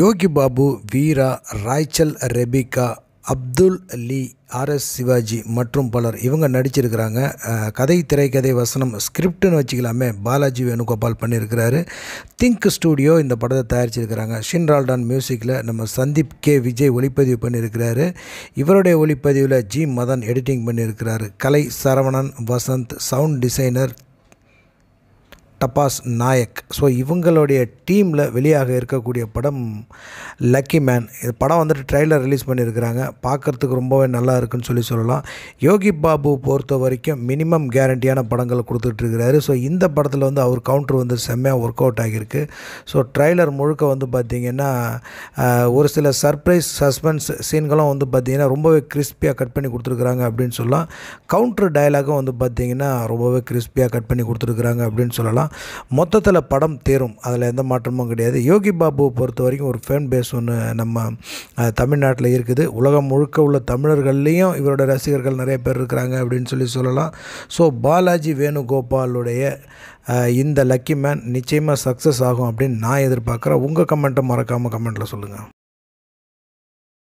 யோகி பாபு வீரா ராய்ச்சல் ரெபிகா அப்துல் லீ ஆர்எஸ் சிவாஜி மற்றும் பலர் இவங்க நடிச்சிருக்கிறாங்க கதை திரைக்கதை வசனம் ஸ்கிரிப்ட்னு வச்சுக்கலாமே பாலாஜி வேணுகோபால் பண்ணியிருக்கிறாரு திங்க் ஸ்டூடியோ இந்த படத்தை தயாரிச்சிருக்கிறாங்க ஷின்ரால்டான் மியூசிக்கில் நம்ம சந்தீப் கே விஜய் ஒளிப்பதிவு பண்ணியிருக்கிறாரு இவருடைய ஒளிப்பதிவில் ஜி மதன் எடிட்டிங் பண்ணியிருக்கிறாரு கலை Saravanan Vasanth sound designer Tapas Nayak so இவங்களுடைய டீமில் வெளியாக இருக்கக்கூடிய படம் லக்கி மேன் இது படம் வந்துட்டு ட்ரெய்லர் ரிலீஸ் பண்ணியிருக்கிறாங்க பார்க்குறதுக்கு ரொம்பவே நல்லா இருக்குன்னு சொல்லி சொல்லலாம் யோகி பாபு பொறுத்த வரைக்கும் மினிமம் கேரண்டியான படங்கள் கொடுத்துட்ருக்கிறாரு ஸோ இந்த படத்தில் வந்து அவர் கவுண்டர் வந்து செம்மையாக ஒர்க் அவுட் ஆகியிருக்கு ஸோ ட்ரெய்லர் முழுக்க வந்து பார்த்திங்கன்னா ஒரு சில சர்ப்ரைஸ் சஸ்பென்ஸ் சீன்களும் வந்து பார்த்திங்கன்னா ரொம்பவே கிறிஸ்பியாக கட் பண்ணி கொடுத்துருக்குறாங்க அப்படின்னு சொல்லலாம் கவுண்டர் டயலாகும் வந்து பார்த்திங்கன்னா ரொம்பவே கிறிஸ்பியாக கட் பண்ணி கொடுத்துருக்குறாங்க அப்படின்னு சொல்லலாம் தான் மொத்தத்தில் படம் தேரும் அதில் எந்த மாற்றமும் கிடையாது யோகி பாபுவை பொறுத்த வரைக்கும் ஒரு ஃபேன் பேஸ் ஒன்று நம்ம தமிழ்நாட்டில் இருக்குது உலகம் முழுக்க உள்ள தமிழர்கள்லேயும் இவரோட ரசிகர்கள் நிறைய பேர் இருக்கிறாங்க அப்படின்னு சொல்லி சொல்லலாம் ஸோ பாலாஜி வேணுகோபாலுடைய இந்த லக்கி மேன் நிச்சயமாக சக்ஸஸ் ஆகும் அப்படின்னு நான் எதிர்பார்க்குறேன் உங்கள் கமெண்ட்டை மறக்காமல் கமெண்ட்டில் சொல்லுங்கள்